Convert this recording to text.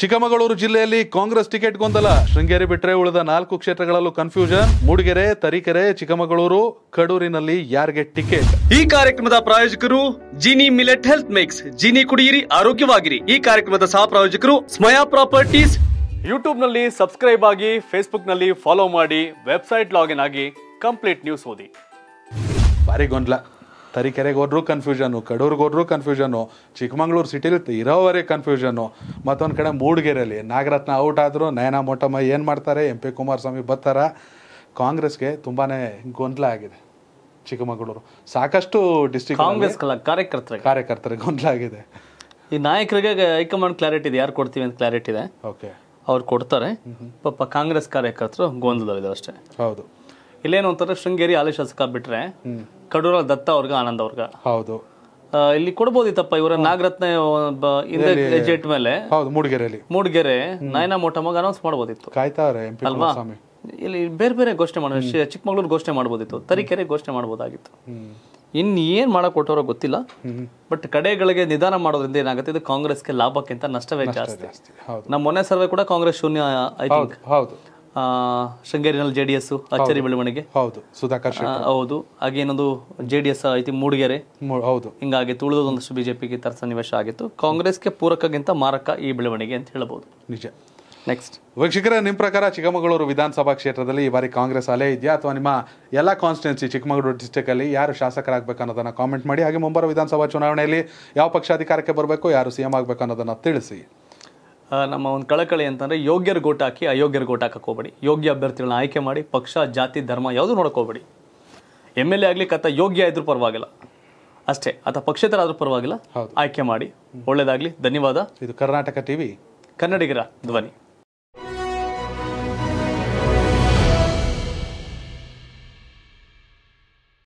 ಚಿಕ್ಕಮಗಳೂರು ಜಿಲ್ಲೆಯಲ್ಲಿ ಕಾಂಗ್ರೆಸ್ ಟಿಕೆಟ್ ಗೊಂದಲ ಶೃಂಗೇರಿ ಬಿಟ್ಟರೆ ಉಳಿದ ನಾಲ್ಕು ಕ್ಷೇತ್ರಗಳಲ್ಲೂ ಕನ್ಫ್ಯೂಷನ್ ಮೂಡಿಗೆರೆ ತರೀಕೆರೆ ಚಿಕ್ಕಮಗಳೂರು ಕಡೂರಿನಲ್ಲಿ ಯಾರಿಗೆ ಟಿಕೆಟ್ ಈ ಕಾರ್ಯಕ್ರಮದ ಪ್ರಾಯೋಜಕರು Jini millet health mix Jini ಕುಡಿಯಿರಿ ಆರೋಗ್ಯವಾಗಿರಿ ಈ ಕಾರ್ಯಕ್ರಮದ ಸಹ ಪ್ರಾಯೋಜಕರು ಸ್ಮಯಾ ಪ್ರಾಪರ್ಟೀಸ್ ಯೂಟ್ಯೂಬ್ ನಲ್ಲಿ ಸಬ್ಸ್ಕ್ರೈಬ್ ಆಗಿ ಫೇಸ್ಬುಕ್ ನಲ್ಲಿ ಫಾಲೋ ಮಾಡಿ ವೆಬ್ಸೈಟ್ ಲಾಗಿನ್ ಆಗಿ ಕಂಪ್ಲೀಟ್ ನ್ಯೂಸ್ ಓದಿ ಭಾರಿ ಗೊಂದಲ ತರೀಕೆರೆಗೆ ಹೋದ್ರೂ ಕನ್ಫ್ಯೂಷನು ಕಡೂರಿಗೆ ಹೋದ್ರೂ ಕನ್ಫ್ಯೂಷನು ಚಿಕ್ಕಮಗಳೂರು ಸಿಟಿಲಿ ಇರೋವರೆಗೆ ಕನ್ಫ್ಯೂಷನು ಮತ್ತೊಂದು ಕಡೆ ಮೂಡಿಗೆರೆಯಲ್ಲಿ ನಾಗರತ್ನ ಔಟ್ ಆದರೂ ನಯನ ಮೋಟಮ್ಮ ಏನು ಮಾಡ್ತಾರೆ ಎಂ ಪಿ ಕುಮಾರಸ್ವಾಮಿ ಬರ್ತಾರ ಕಾಂಗ್ರೆಸ್ಗೆ ತುಂಬಾ ಗೊಂದಲ ಆಗಿದೆ ಚಿಕ್ಕಮಗಳೂರು ಸಾಕಷ್ಟು ಡಿಸ್ಟಿಕ್ ಕಾಂಗ್ರೆಸ್ ಕಾರ್ಯಕರ್ತರ ಕಾರ್ಯಕರ್ತರ ಗೊಂದಲ ಆಗಿದೆ ಈ ನಾಯಕರಿಗೆ ಹೈಕಮಾಂಡ್ ಕ್ಲಾರಿಟಿ ಇದೆ ಯಾರು ಕೊಡ್ತೀವಿ ಅಂತ ಕ್ಲಾರಿಟಿ ಇದೆ ಓಕೆ ಅವ್ರು ಕೊಡ್ತಾರೆ ಪಾಪ ಕಾಂಗ್ರೆಸ್ ಕಾರ್ಯಕರ್ತರು ಗೊಂದಲವಿದೆ ಅಷ್ಟೇ ಹೌದು ಇಲ್ಲೇನು ಅಂತಂದ್ರೆ ಶೃಂಗೇರಿ ಹಾಲಿ ಶಾಸಕ ಬಿಟ್ರೆ ಕಡೂರ ದತ್ತ ಅವ್ರಗ ಆನಂದ್ ಅವ್ರಗ ಹೌದು ಇಲ್ಲಿ ಕೊಡ್ಬೋದಿತ್ತಪ್ಪ ಇವರ ನಾಗರತ್ನ ಹಿಂದೆ ಹೆಜ್ಜೆ ಮೇಲೆ ಹೌದು ಮೂಡಿಗೆರೆಯಲ್ಲಿ ಮೂಡಿಗೆರೆ ನಯನ ಮಗ ಅನೌನ್ಸ್ ಮಾಡ್ಬೋದಿತ್ತು ಅಲ್ವಾ ಇಲ್ಲಿ ಬೇರೆ ಬೇರೆ ಘೋಷಣೆ ಮಾಡ ಚಿಕ್ಕಮಗಳೂರು ಘೋಷಣೆ ಮಾಡ್ಬೋದಿತ್ತು ತರೀಕೆರೆ ಘೋಷಣೆ ಮಾಡ್ಬೋದಾಗಿತ್ತು ಇನ್ ಏನ್ ಮಾಡಕ್ ಕೊಟ್ಟವರೋ ಗೊತ್ತಿಲ್ಲ ಬಟ್ ಕಡೆಗಳಿಗೆ ನಿಧಾನ ಮಾಡೋದ್ರಿಂದ ಏನಾಗುತ್ತೆ ಇದು ಕಾಂಗ್ರೆಸ್ಗೆ ಲಾಭಕ್ಕಿಂತ ನಷ್ಟವೇ ಜಾಸ್ತಿ ನಮ್ಮ ಮೊನ್ನೆ ಸರ್ವೆ ಕೂಡ ಕಾಂಗ್ರೆಸ್ ಶೂನ್ಯ ಐ ಥಿಂಕ್ ಶೃಂಗೇರಿನಲ್ಲಿ ಜೆ ಡಿ ಎಸ್ ಅಚ್ಚರಿ ಬೆಳವಣಿಗೆ ಹೌದು ಸುಧಾಕರ್ ಹೌದು ಹಾಗೆ ಜೆಡಿಎಸ್ ಜೆ ಡಿ ಎಸ್ ಐತಿ ಮೂಡಿಗೆರೆ ಹೌದು ಹಿಂಗಾಗಿ ತುಳಿದೊಂದಷ್ಟು ಬಿಜೆಪಿಗೆ ತರ ಸನ್ನಿವೇಶ ಆಗಿತ್ತು ಕಾಂಗ್ರೆಸ್ಗೆ ಪೂರಕಗಿಂತ ಮಾರಕ ಈ ಬೆಳವಣಿಗೆ ಅಂತ ಹೇಳಬಹುದು ನಿಜ ನೆಕ್ಸ್ಟ್ ವೀಕ್ಷಕರ ನಿಮ್ಮ ಪ್ರಕಾರ ಚಿಕ್ಕಮಗಳೂರು ವಿಧಾನಸಭಾ ಕ್ಷೇತ್ರದಲ್ಲಿ ಈ ಬಾರಿ ಕಾಂಗ್ರೆಸ್ ಅಲೆ ಇದೆಯಾ ಅಥವಾ ನಿಮ್ಮ ಎಲ್ಲ ಕಾನ್ಸ್ಟಿಟ್ಯೂನ್ಸಿ ಚಿಕ್ಕಮಗಳೂರು ಅಲ್ಲಿ ಯಾರು ಶಾಸಕರಾಗಬೇಕು ಅನ್ನೋದನ್ನ ಕಾಮೆಂಟ್ ಮಾಡಿ ಹಾಗೆ ಮುಂಬರುವ ವಿಧಾನಸಭಾ ಚುನಾವಣೆಯಲ್ಲಿ ಯಾವ ಪಕ್ಷ ಅಧಿಕಾರಕ್ಕೆ ಬರಬೇಕು ಯಾರು ಸಿ ಎಂ ಆಗಬೇಕು ಅನ್ನೋದನ್ನ ತಿಳಿಸಿ ನಮ್ಮ ಒಂದು ಕಳಕಳಿ ಅಂತಂದರೆ ಯೋಗ್ಯರ ಗೋಟ್ ಹಾಕಿ ಅಯೋಗ್ಯರ ಗೋಟ್ ಹಾಕಕ್ಕೆ ಯೋಗ್ಯ ಅಭ್ಯರ್ಥಿಗಳನ್ನ ಆಯ್ಕೆ ಮಾಡಿ ಪಕ್ಷ ಜಾತಿ ಧರ್ಮ ಯಾವುದು ನೋಡ್ಕೋಬೇಡಿ ಎಮ್ ಎಲ್ ಎ ಆಗಲಿ ಕತ್ತ ಯೋಗ್ಯ ಇದ್ರೂ ಪರವಾಗಿಲ್ಲ ಅಷ್ಟೇ ಆತ ಪಕ್ಷೇತರ ಆದರೂ ಪರವಾಗಿಲ್ಲ ಆಯ್ಕೆ ಮಾಡಿ ಒಳ್ಳೇದಾಗಲಿ ಧನ್ಯವಾದ ಇದು ಕರ್ನಾಟಕ ಟಿವಿ ಕನ್ನಡಿಗರ ಧ್ವನಿ